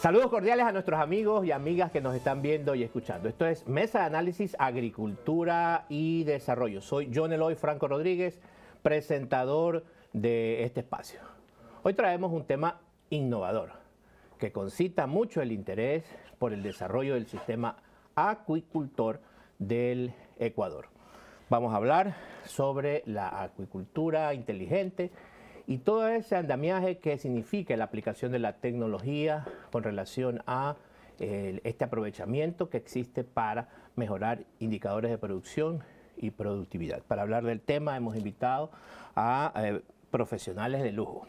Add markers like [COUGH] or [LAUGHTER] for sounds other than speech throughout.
Saludos cordiales a nuestros amigos y amigas que nos están viendo y escuchando. Esto es Mesa de Análisis Agricultura y Desarrollo. Soy John Eloy Franco Rodríguez, presentador de este espacio. Hoy traemos un tema innovador que concita mucho el interés por el desarrollo del sistema acuicultor del Ecuador. Vamos a hablar sobre la acuicultura inteligente y todo ese andamiaje que significa la aplicación de la tecnología con relación a este aprovechamiento que existe para mejorar indicadores de producción y productividad. Para hablar del tema hemos invitado a eh, profesionales de lujo.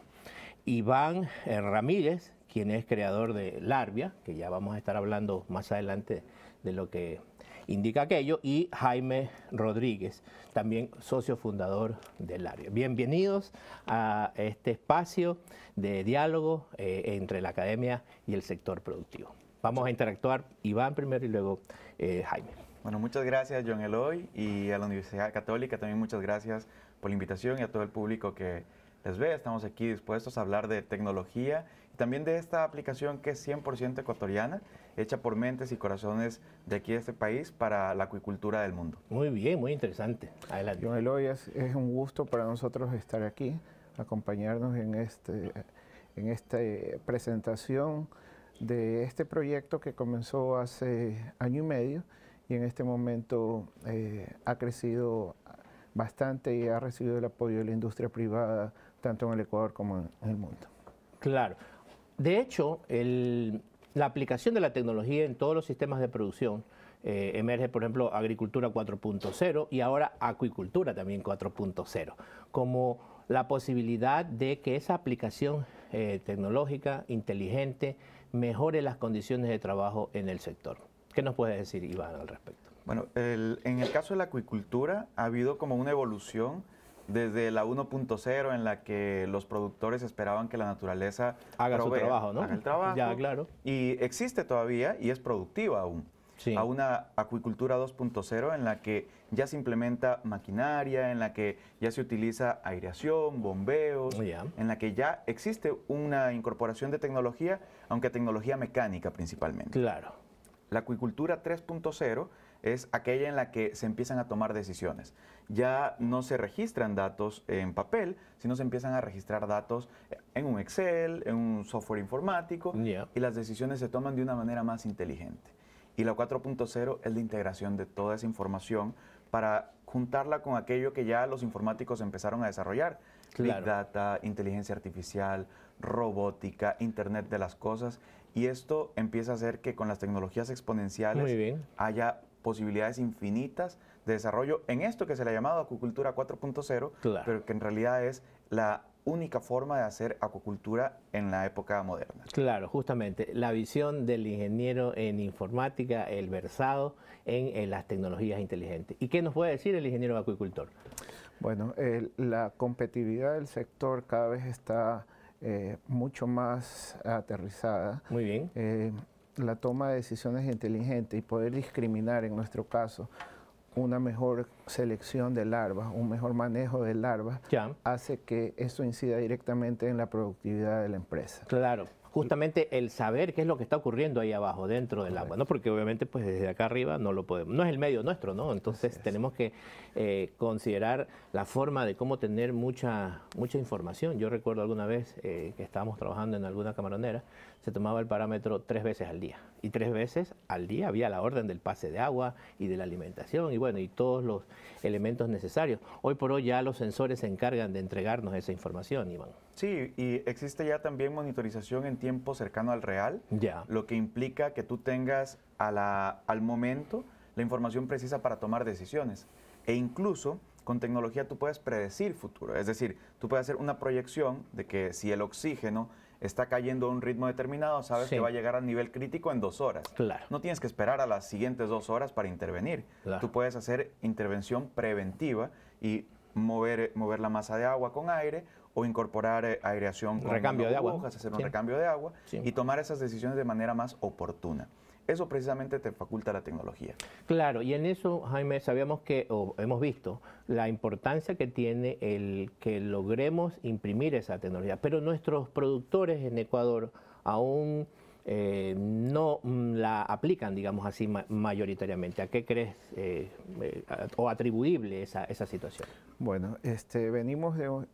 Iván eh, Ramírez, quien es creador de Larvia, que ya vamos a estar hablando más adelante de lo que indica aquello, y Jaime Rodríguez, también socio fundador del área. Bienvenidos a este espacio de diálogo eh, entre la academia y el sector productivo. Vamos a interactuar Iván primero y luego eh, Jaime. Bueno, muchas gracias John Eloy y a la Universidad Católica también muchas gracias por la invitación y a todo el público que les ve. Estamos aquí dispuestos a hablar de tecnología y también de esta aplicación que es 100% ecuatoriana hecha por mentes y corazones de aquí de este país para la acuicultura del mundo. Muy bien, muy interesante. Adelante. Don Eloyas, es un gusto para nosotros estar aquí, acompañarnos en, este, en esta eh, presentación de este proyecto que comenzó hace año y medio y en este momento eh, ha crecido bastante y ha recibido el apoyo de la industria privada tanto en el Ecuador como en el mundo. Claro. De hecho, el, la aplicación de la tecnología en todos los sistemas de producción. Eh, emerge, por ejemplo, agricultura 4.0 y ahora acuicultura también 4.0, como la posibilidad de que esa aplicación eh, tecnológica, inteligente, mejore las condiciones de trabajo en el sector. ¿Qué nos puedes decir, Iván, al respecto? Bueno, en el caso de la acuicultura ha habido como una evolución desde la 1.0 en la que los productores esperaban que la naturaleza haga su trabajo, ¿no? Haga el [LAUGHS] trabajo. Ya, claro. Y existe todavía y es productiva aún. A una acuicultura 2.0 en la que ya se implementa maquinaria, en la que ya se utiliza aireación, bombeos, en la que ya existe una incorporación de tecnología, aunque tecnología mecánica principalmente. Claro. La acuicultura 3.0 es aquella en la que se empiezan a tomar decisiones. Ya no se registran datos en papel, sino se empiezan a registrar datos en un Excel, en un software informático, y las decisiones se toman de una manera más inteligente. Y la 4.0 es la integración de toda esa información para juntarla con aquello que ya los informáticos empezaron a desarrollar. Big data, inteligencia artificial, robótica, Internet de las Cosas, y esto empieza a hacer que con las tecnologías exponenciales haya posibilidades infinitas de desarrollo en esto que se le ha llamado acuicultura 4.0, pero que en realidad es la única forma de hacer acuicultura en la época moderna. Claro, justamente la visión del ingeniero en informática, el versado en, las tecnologías inteligentes. ¿Y qué nos puede decir el ingeniero acuicultor? Bueno, la competitividad del sector cada vez está eh, mucho más aterrizada. Muy bien. Eh, la toma de decisiones inteligente y poder discriminar en nuestro caso una mejor selección de larvas, un mejor manejo de larvas, hace que eso incida directamente en la productividad de la empresa. Claro, justamente el saber qué es lo que está ocurriendo ahí abajo, dentro del agua, ¿no? Porque obviamente pues desde acá arriba no lo podemos, no es el medio nuestro, ¿no? Entonces tenemos que eh, considerar la forma de cómo tener mucha, mucha información. Yo recuerdo alguna vez eh, que estábamos trabajando en alguna camaronera, se tomaba el parámetro tres veces al día. Y tres veces al día había la orden del pase de agua y de la alimentación y bueno, y todos los elementos necesarios. Hoy por hoy ya los sensores se encargan de entregarnos esa información, Iván. Sí, y existe ya también monitorización en tiempo cercano al real, ya. lo que implica que tú tengas al momento la información precisa para tomar decisiones. E incluso con tecnología tú puedes predecir futuro. Es decir, tú puedes hacer una proyección de que si el oxígeno está cayendo a un ritmo determinado, sabes que va a llegar a nivel crítico en dos horas. Claro. No tienes que esperar a las siguientes dos horas para intervenir. Tú puedes hacer intervención preventiva y mover, mover la masa de agua con aire o incorporar eh, aireación con recambio de agua. hacer un recambio de agua y tomar esas decisiones de manera más oportuna. Eso precisamente te faculta la tecnología. Claro, y en eso, Jaime, sabíamos que, o hemos visto, la importancia que tiene el que logremos imprimir esa tecnología. Pero nuestros productores en Ecuador aún... Eh, no mm, la aplican, digamos así, mayoritariamente. ¿A qué crees eh, eh, o atribuible esa, esa, situación? Bueno, este, venimos de un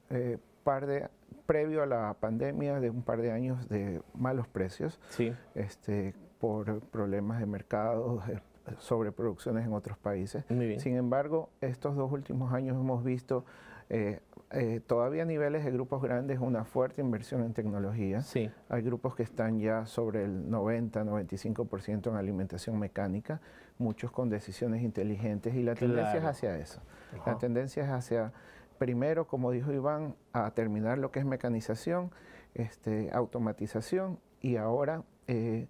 par de, previo a la pandemia, de un par de años de malos precios. Sí. Este, por problemas de mercado, [LAUGHS] sobreproducciones en otros países. Sin embargo, estos dos últimos años hemos visto eh, eh, todavía a niveles de grupos grandes una fuerte inversión en tecnología. Hay grupos que están ya sobre el 90-95% en alimentación mecánica, muchos con decisiones inteligentes y la tendencia es hacia eso. La tendencia es hacia, primero, como dijo Iván, a terminar lo que es mecanización, este, automatización y ahora... Eh,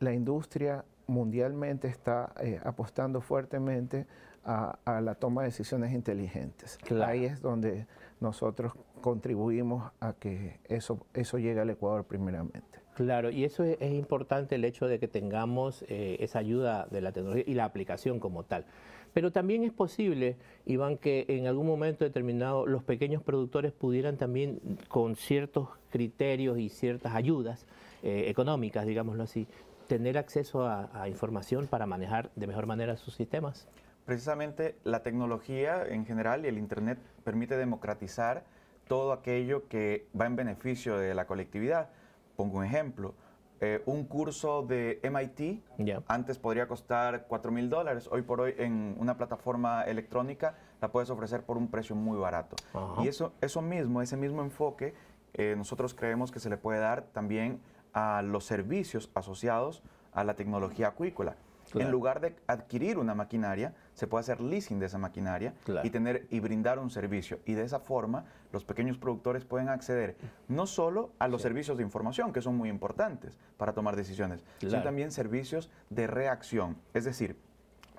la industria mundialmente está eh, apostando fuertemente a, la toma de decisiones inteligentes. Ahí es donde nosotros contribuimos a que eso, eso llegue al Ecuador primeramente. Claro, y eso es, importante el hecho de que tengamos eh, esa ayuda de la tecnología y la aplicación como tal. Pero también es posible, Iván, que en algún momento determinado los pequeños productores pudieran también, con ciertos criterios y ciertas ayudas eh, económicas, digámoslo así, tener acceso a, información para manejar de mejor manera sus sistemas. Precisamente la tecnología en general y el Internet permite democratizar todo aquello que va en beneficio de la colectividad. Pongo un ejemplo. Eh, un curso de MIT antes podría costar 4 mil dólares. Hoy por hoy en una plataforma electrónica la puedes ofrecer por un precio muy barato. Y eso, eso mismo, ese mismo enfoque, eh, nosotros creemos que se le puede dar también a los servicios asociados a la tecnología acuícola. En lugar de adquirir una maquinaria, se puede hacer leasing de esa maquinaria y tener y brindar un servicio. Y de esa forma, los pequeños productores pueden acceder no solo a los servicios de información, que son muy importantes para tomar decisiones, sino también servicios de reacción. Es decir,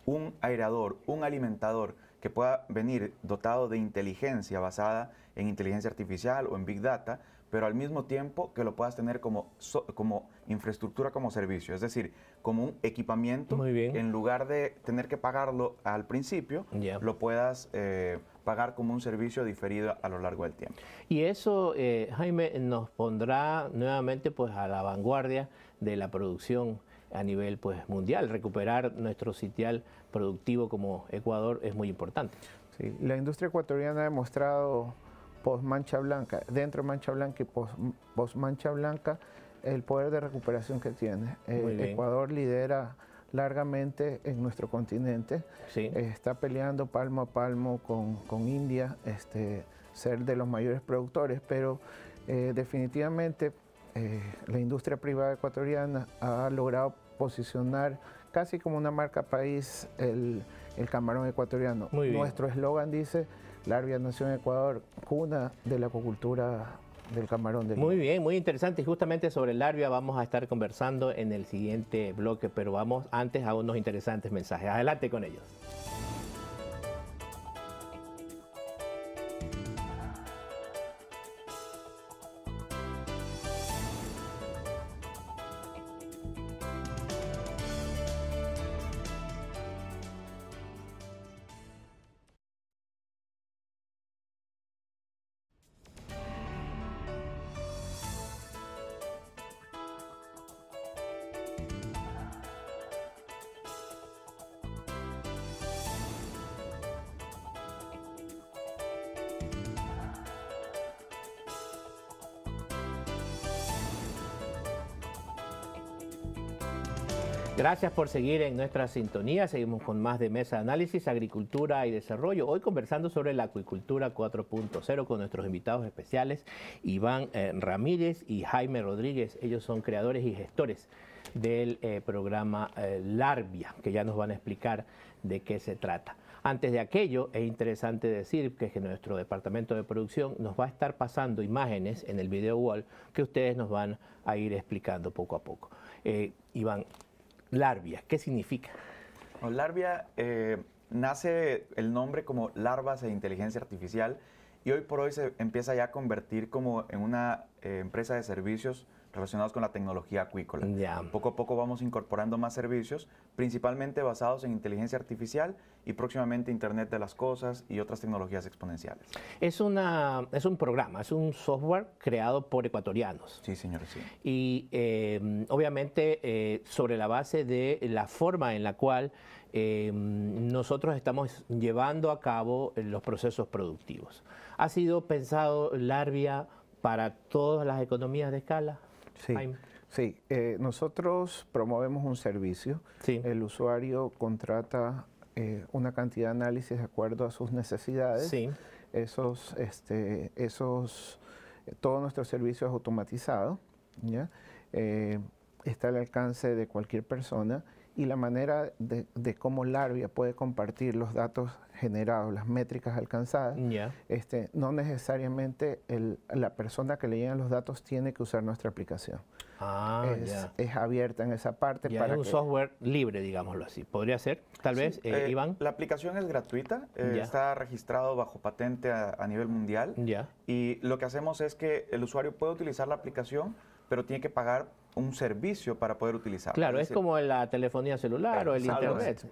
un aerador, un alimentador que pueda venir dotado de inteligencia basada en inteligencia artificial o en big data, pero al mismo tiempo que lo puedas tener como, como infraestructura como servicio, es decir, como un equipamiento, Muy en lugar de tener que pagarlo al principio, lo puedas eh, pagar como un servicio diferido a lo largo del tiempo. Y eso, eh, Jaime, nos pondrá nuevamente pues, a la vanguardia de la producción a nivel pues, mundial. Recuperar nuestro sitial productivo como Ecuador es muy importante. Sí, la industria ecuatoriana ha demostrado post mancha blanca, dentro de mancha blanca y post, mancha blanca, el poder de recuperación que tiene. Eh, Ecuador lidera largamente en nuestro continente, sí. Eh, está peleando palmo a palmo con, India, este, ser de los mayores productores, pero eh, definitivamente la industria privada ecuatoriana ha logrado posicionar casi como una marca país el, camarón ecuatoriano. Nuestro eslogan dice Larvia nació en Ecuador, cuna de la acuacultura del camarón. muy bien, muy interesante. Y justamente sobre Larvia vamos a estar conversando en el siguiente bloque, pero vamos antes a unos interesantes mensajes. Adelante con ellos. Gracias por seguir en nuestra sintonía. Seguimos con más de Mesa de Análisis, Agricultura y Desarrollo. Hoy conversando sobre la acuicultura 4.0 con nuestros invitados especiales, Iván eh, Ramírez y Jaime Rodríguez. Ellos son creadores y gestores del eh, programa eh, Larvia, que ya nos van a explicar de qué se trata. Antes de aquello, es interesante decir que, nuestro departamento de producción nos va a estar pasando imágenes en el video wall que ustedes nos van a ir explicando poco a poco. Iván, Larvia, ¿qué significa? larvia eh, nace el nombre como larvas de inteligencia artificial y hoy por hoy se empieza ya a convertir como en una eh, empresa de servicios relacionados con la tecnología acuícola. Poco a poco vamos incorporando más servicios, principalmente basados en inteligencia artificial y próximamente Internet de las Cosas y otras tecnologías exponenciales. Es, una, es un programa, es un software creado por ecuatorianos. Sí, señor, sí. Y em, obviamente eh, sobre la base de la forma en la cual em, nosotros estamos llevando a cabo eh, los procesos productivos. ¿Ha sido pensado Larvia para todas las economías de escala? Sí. Eh, nosotros promovemos un servicio. El usuario contrata eh, una cantidad de análisis de acuerdo a sus necesidades. Esos, este, esos, todo nuestro servicio es automatizado. Eh, está al alcance de cualquier persona y la manera de, cómo Larvia puede compartir los datos generados, las métricas alcanzadas, este, no necesariamente la persona que le llegan los datos tiene que usar nuestra aplicación. Ah, es, es, abierta en esa parte. para es un software libre, digámoslo así. ¿Podría ser? Tal vez, eh, eh, Iván. La aplicación es gratuita, eh, está registrado bajo patente a, a nivel mundial. Y lo que hacemos es que el usuario puede utilizar la aplicación, pero tiene que pagar un servicio para poder utilizarlo. Claro, es, como la telefonía celular o el internet,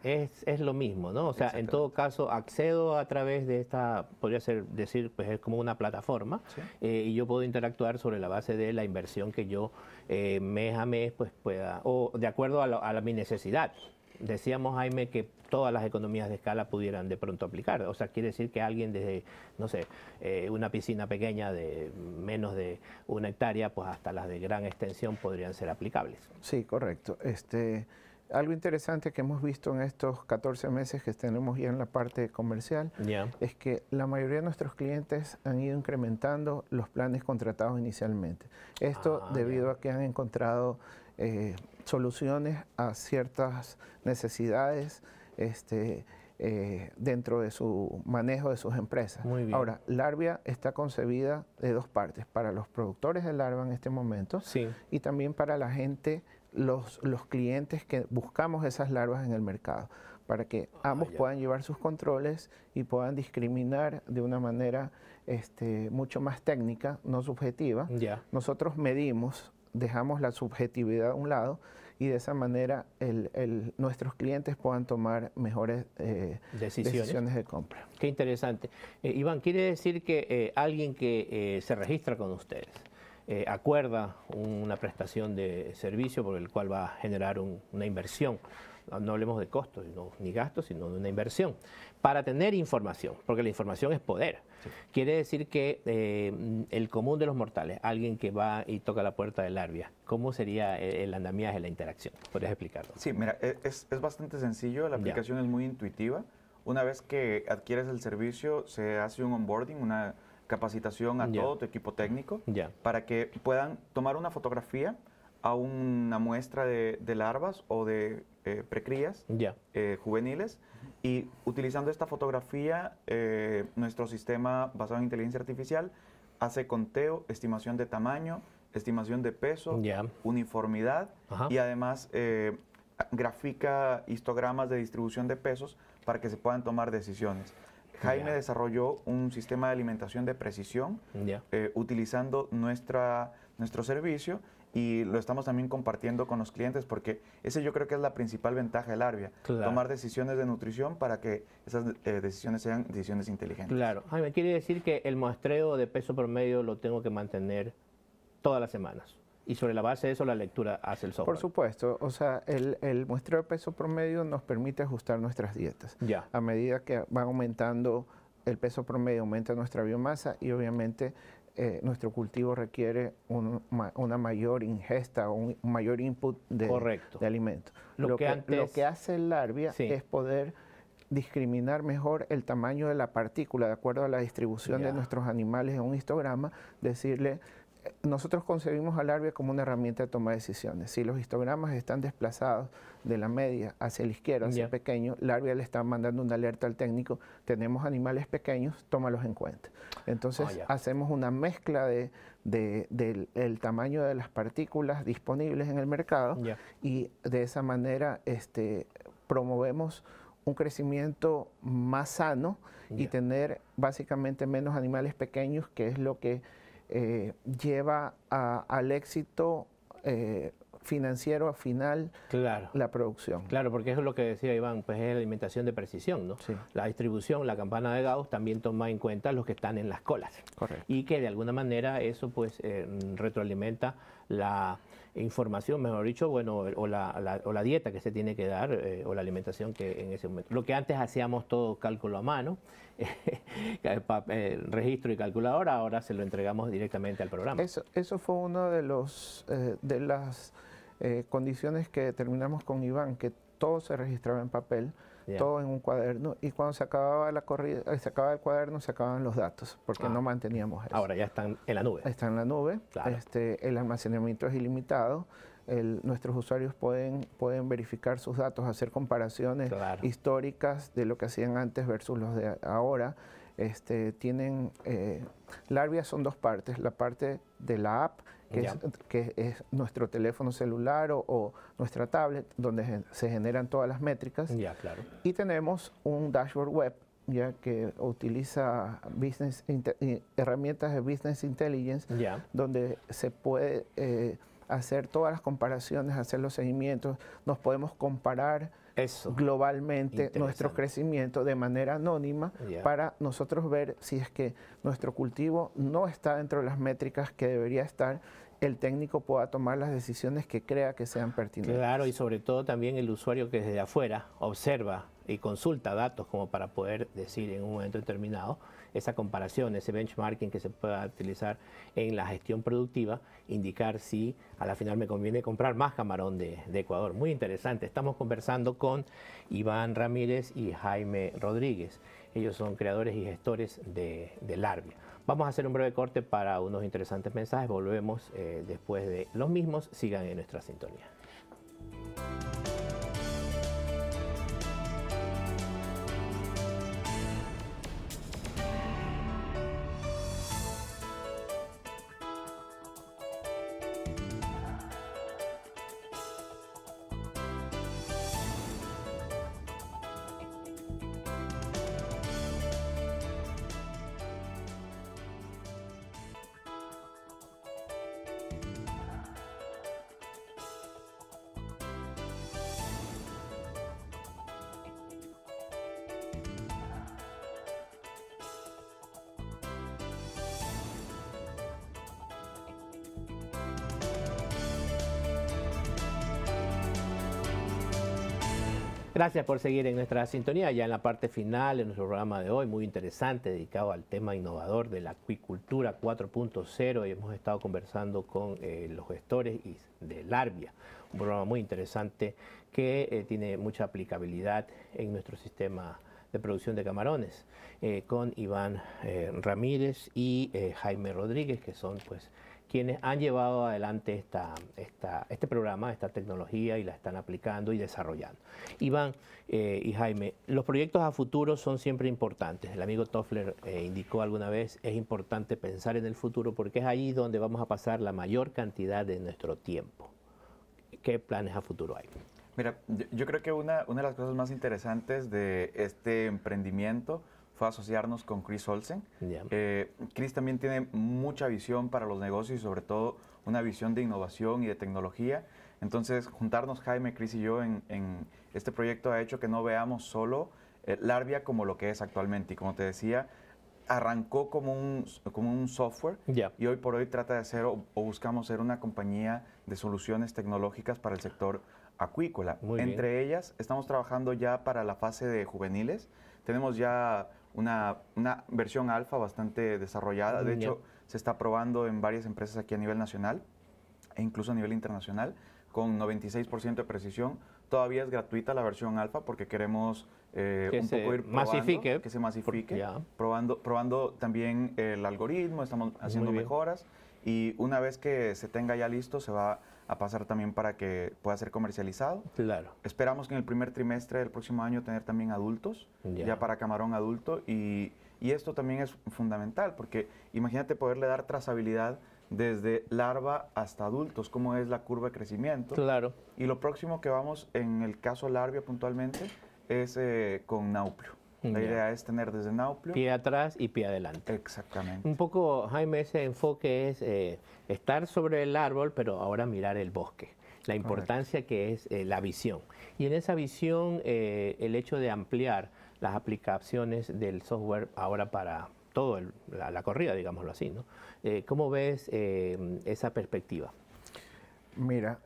es, lo mismo, ¿no? O sea, en todo caso, accedo a través de esta, podría ser decir, pues es como una plataforma eh, y yo puedo interactuar sobre la base de la inversión que yo eh, mes a mes pues pueda, o de acuerdo a, a mi necesidad decíamos, Jaime, que todas las economías de escala pudieran de pronto aplicar. O sea, quiere decir que alguien desde, no sé, eh, una piscina pequeña de menos de una hectárea, pues hasta las de gran extensión podrían ser aplicables. Sí, correcto. Este, algo interesante que hemos visto en estos 14 meses que tenemos ya en la parte comercial es que la mayoría de nuestros clientes han ido incrementando los planes contratados inicialmente. Esto ah, debido a que han encontrado... Eh, soluciones a ciertas necesidades este, eh, dentro de su manejo de sus empresas. Muy Ahora, Larvia está concebida de dos partes, para los productores de larva en este momento sí. y también para la gente, los, los clientes que buscamos esas larvas en el mercado para que ah, ambos puedan llevar sus controles y puedan discriminar de una manera este, mucho más técnica, no subjetiva. Nosotros medimos dejamos la subjetividad a un lado y de esa manera nuestros clientes puedan tomar mejores eh, decisiones. de compra. Qué interesante. Eh, Iván, quiere decir que eh, alguien que se registra con ustedes acuerda una prestación de servicio por el cual va a generar una inversión no hablemos de costos, ni gastos, sino de una inversión, para tener información, porque la información es poder. Quiere decir que eh, el común de los mortales, alguien que va y toca la puerta del arbia, ¿cómo sería el andamiaje, la interacción? ¿Podrías explicarlo? Sí, mira, e, es, bastante sencillo, la aplicación es muy intuitiva. Una vez que adquieres el servicio, se hace un onboarding, una capacitación a todo tu equipo técnico para que puedan tomar una fotografía a una muestra de, larvas o de eh, precrías eh, juveniles y utilizando esta fotografía, eh, nuestro sistema basado en inteligencia artificial hace conteo, estimación de tamaño, estimación de peso, uniformidad y además grafica histogramas de distribución de pesos para que se puedan tomar decisiones. Jaime desarrolló un sistema de alimentación de precisión utilizando nuestra, nuestro servicio y lo estamos también compartiendo con los clientes porque ese yo creo que es la principal ventaja del Arbia, tomar decisiones de nutrición para que esas eh, decisiones sean decisiones inteligentes. Claro, Jaime, quiere decir que el muestreo de peso promedio lo tengo que mantener todas las semanas. Y sobre la base de eso la lectura hace el software. Por supuesto, o sea, el, el muestreo de peso promedio nos permite ajustar nuestras dietas. Ya. A medida que va aumentando el peso promedio, aumenta nuestra biomasa y obviamente eh, nuestro cultivo requiere una mayor ingesta, o un mayor input de, alimentos. Lo, que, hace el larvia es poder discriminar mejor el tamaño de la partícula de acuerdo a la distribución de nuestros animales en un histograma, decirle nosotros concebimos al como una herramienta de toma de decisiones. Si los histogramas están desplazados de la media hacia el izquierdo, hacia el pequeño, el le está mandando una alerta al técnico, tenemos animales pequeños, tómalos en cuenta. Entonces oh, hacemos una mezcla de, del tamaño de las partículas disponibles en el mercado y de esa manera este, promovemos un crecimiento más sano y tener básicamente menos animales pequeños, que es lo que eh, lleva al éxito eh, financiero financiero final la producción. Claro, porque eso es lo que decía Iván, pues es la alimentación de precisión, ¿no? La distribución, la campana de Gauss también toma en cuenta los que están en las colas. Correcto. Y que de alguna manera eso pues eh, retroalimenta la información, mejor dicho, bueno, o la, o la dieta que se tiene que dar eh, o la alimentación que en ese momento. Lo que antes hacíamos todo cálculo a mano, [LAUGHS] eh, eh, registro y calculadora, ahora se lo entregamos directamente al programa. Eso, eso fue una de, los, de las condiciones que terminamos con Iván, que todo se registraba en papel todo en un cuaderno. Y cuando se acababa la corrida, eh, se acababa el cuaderno, se acababan los datos, porque ah. no manteníamos eso. Ahora ya están en la nube. Están en la nube. Este, el almacenamiento es ilimitado. nuestros usuarios pueden, pueden verificar sus datos, hacer comparaciones históricas de lo que hacían antes versus los de ahora. Este, tienen, eh, Larvia son dos partes, la parte de la app que, es, nuestro teléfono celular o, nuestra tablet, donde se generan todas las métricas. Y tenemos un dashboard web, ya que utiliza business eh, herramientas de business intelligence, donde se puede eh, hacer todas las comparaciones, hacer los seguimientos, nos podemos comparar globalmente nuestro crecimiento de manera anónima para nosotros ver si es que nuestro cultivo no está dentro de las métricas que debería estar el técnico pueda tomar las decisiones que crea que sean pertinentes. Claro, y sobre todo también el usuario que desde afuera observa y consulta datos como para poder decir en un momento determinado, esa comparación, ese benchmarking que se pueda utilizar en la gestión productiva, indicar si a la final me conviene comprar más camarón de, Ecuador. Muy interesante. Estamos conversando con Iván Ramírez y Jaime Rodríguez. Ellos son creadores y gestores de, de Larvia. Vamos a hacer un breve corte para unos interesantes mensajes. Volvemos eh, después de los mismos. Sigan en nuestra sintonía. Gracias por seguir en nuestra sintonía, ya en la parte final de nuestro programa de hoy, muy interesante, dedicado al tema innovador de la acuicultura 4.0. Y hemos estado conversando con eh, los gestores de Larvia, un programa muy interesante que eh, tiene mucha aplicabilidad en nuestro sistema de producción de camarones, eh, con Iván Ramírez y Jaime Rodríguez, que son pues quienes han llevado adelante este programa, esta tecnología y la están aplicando y desarrollando. Iván eh, y Jaime, los proyectos a futuro son siempre importantes. El amigo Toffler eh, indicó alguna vez, es importante pensar en el futuro porque es ahí donde vamos a pasar la mayor cantidad de nuestro tiempo. ¿Qué planes a futuro hay? Mira, yo creo que una, una de las cosas más interesantes de este emprendimiento fue asociarnos con Chris Olsen. Eh, Chris también tiene mucha visión para los negocios y sobre todo una visión de innovación y de tecnología. Entonces, juntarnos Jaime, Chris y yo en, este proyecto ha hecho que no veamos solo eh, Larvia como lo que es actualmente. Y como te decía, arrancó como un, como un software y hoy por hoy trata de ser o, buscamos ser una compañía de soluciones tecnológicas para el sector acuícola. Entre ellas, estamos trabajando ya para la fase de juveniles. Tenemos ya una, una versión alfa bastante desarrollada. De hecho, se está probando en varias empresas aquí a nivel nacional e incluso a nivel internacional con 96% de precisión. Todavía es gratuita la versión alfa porque queremos eh, un poco ir probando, masifique. que se masifique, probando, probando también el algoritmo, estamos haciendo mejoras y una vez que se tenga ya listo se va a pasar también para que pueda ser comercializado. Claro. Esperamos que en el primer trimestre del próximo año tener también adultos, ya, para camarón adulto, y, esto también es fundamental, porque imagínate poderle dar trazabilidad desde larva hasta adultos, cómo es la curva de crecimiento. Claro. Y lo próximo que vamos en el caso larvia puntualmente es eh, con nauplio. La idea es tener desde Nauplio. Pie atrás y pie adelante. Exactamente. Un poco, Jaime, ese enfoque es eh, estar sobre el árbol, pero ahora mirar el bosque. La importancia que es eh, la visión. Y en esa visión, eh, el hecho de ampliar las aplicaciones del software ahora para toda la, la, corrida, digámoslo así, ¿no? ¿Cómo ves esa perspectiva? Mira,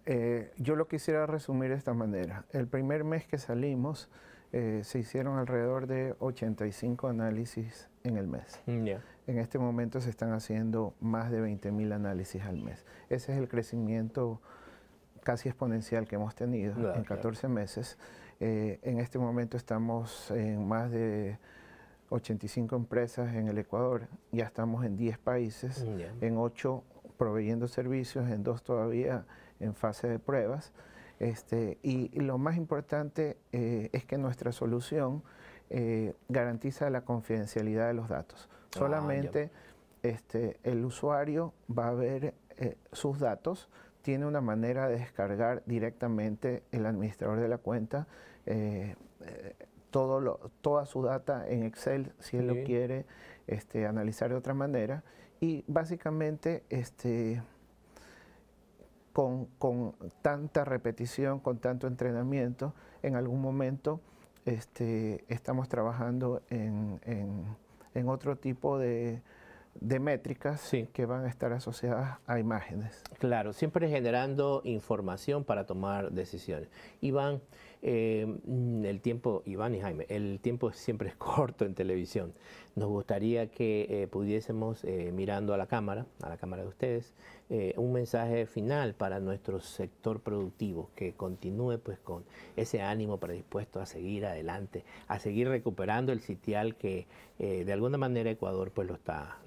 yo lo quisiera resumir de esta manera. El primer mes que salimos, eh, se hicieron alrededor de 85 análisis en el mes. Mm, en este momento se están haciendo más de 20.000 análisis al mes. Ese es el crecimiento casi exponencial que hemos tenido ah, en 14 meses. Eh, en este momento estamos en más de 85 empresas en el Ecuador, ya estamos en 10 países, mm, en 8 proveyendo servicios, en 2 todavía en fase de pruebas. Este, y, lo más importante eh, es que nuestra solución eh, garantiza la confidencialidad de los datos. Ah, Solamente este, el usuario va a ver eh, sus datos, tiene una manera de descargar directamente el administrador de la cuenta. Todo toda su data en Excel si él lo quiere este, analizar de otra manera. Y básicamente este, con, tanta repetición, con tanto entrenamiento, en algún momento este, estamos trabajando en, otro tipo de, métricas que van a estar asociadas a imágenes. Claro, siempre generando información para tomar decisiones. Iván, eh, mm, el tiempo, Iván y Jaime, el tiempo siempre es [LAUGHS] corto en televisión. Nos gustaría que eh, pudiésemos, eh, mirando a la cámara, a la cámara de ustedes, un mensaje final para nuestro sector productivo, que continúe pues con ese ánimo predispuesto a seguir adelante, a seguir recuperando el sitial que de alguna manera Ecuador pues lo está,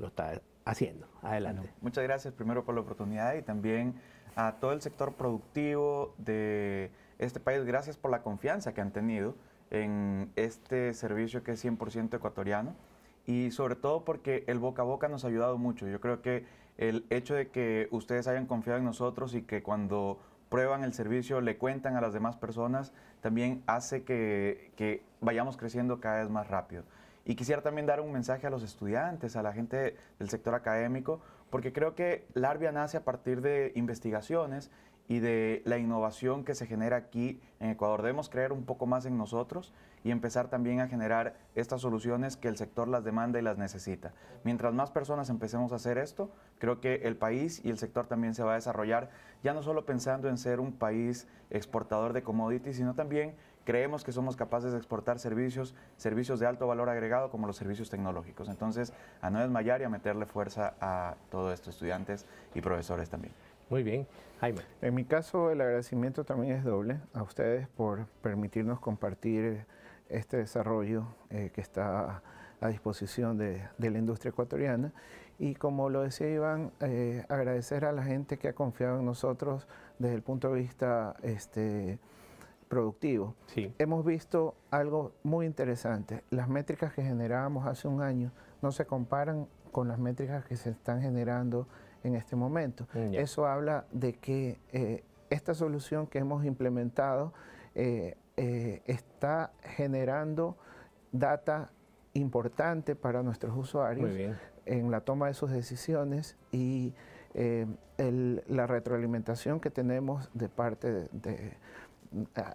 haciendo. Adelante. muchas gracias primero por la oportunidad y también a todo el sector productivo de este país, gracias por la confianza que han tenido en este servicio que es 100% ecuatoriano y sobre todo porque el boca a boca nos ha ayudado mucho. Yo creo que el hecho de que ustedes hayan confiado en nosotros y que cuando prueban el servicio le cuentan a las demás personas también hace que, que vayamos creciendo cada vez más rápido. Y quisiera también dar un mensaje a los estudiantes, a la gente del sector académico, porque creo que Larvia nace a partir de investigaciones y de la innovación que se genera aquí en Ecuador. Debemos creer un poco más en nosotros y empezar también a generar estas soluciones que el sector las demanda y las necesita. Mientras más personas empecemos a hacer esto, creo que el país y el sector también se va a desarrollar, ya no solo pensando en ser un país exportador de commodities, sino también creemos que somos capaces de exportar servicios, servicios de alto valor agregado como los servicios tecnológicos. Entonces, a no desmayar y a meterle fuerza a todo esto, estudiantes y profesores también. Muy bien, Jaime. En mi caso, el agradecimiento también es doble a ustedes por permitirnos compartir este desarrollo eh, que está a disposición de, la industria ecuatoriana. Y como lo decía Iván, eh, agradecer a la gente que ha confiado en nosotros desde el punto de vista este, productivo. Sí. Hemos visto algo muy interesante. Las métricas que generábamos hace un año no se comparan con las métricas que se están generando en este momento. Mm, Eso habla de que eh, esta solución que hemos implementado eh, eh, está generando data importante para nuestros usuarios en la toma de sus decisiones y la retroalimentación que tenemos de parte de,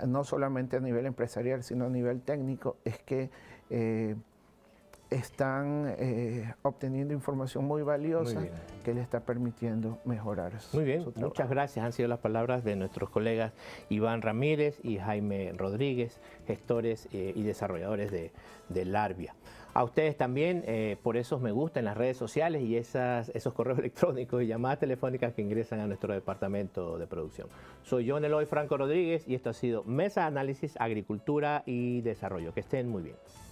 no solamente a nivel empresarial, sino a nivel técnico, es que están eh, obteniendo información muy valiosa que les está permitiendo mejorar. muy bien, muchas gracias. Han sido las palabras de nuestros colegas Iván Ramírez y Jaime Rodríguez, gestores eh, y desarrolladores de, Larbia. Larvia a ustedes también eh, por eso me gusta en las redes sociales y esos correos [LAUGHS] electrónicos y llamadas telefónicas que ingresan a nuestro departamento de producción. Soy John Eloy Franco Rodríguez y esto ha sido Mesa Análisis Agricultura y Desarrollo. Que estén muy bien.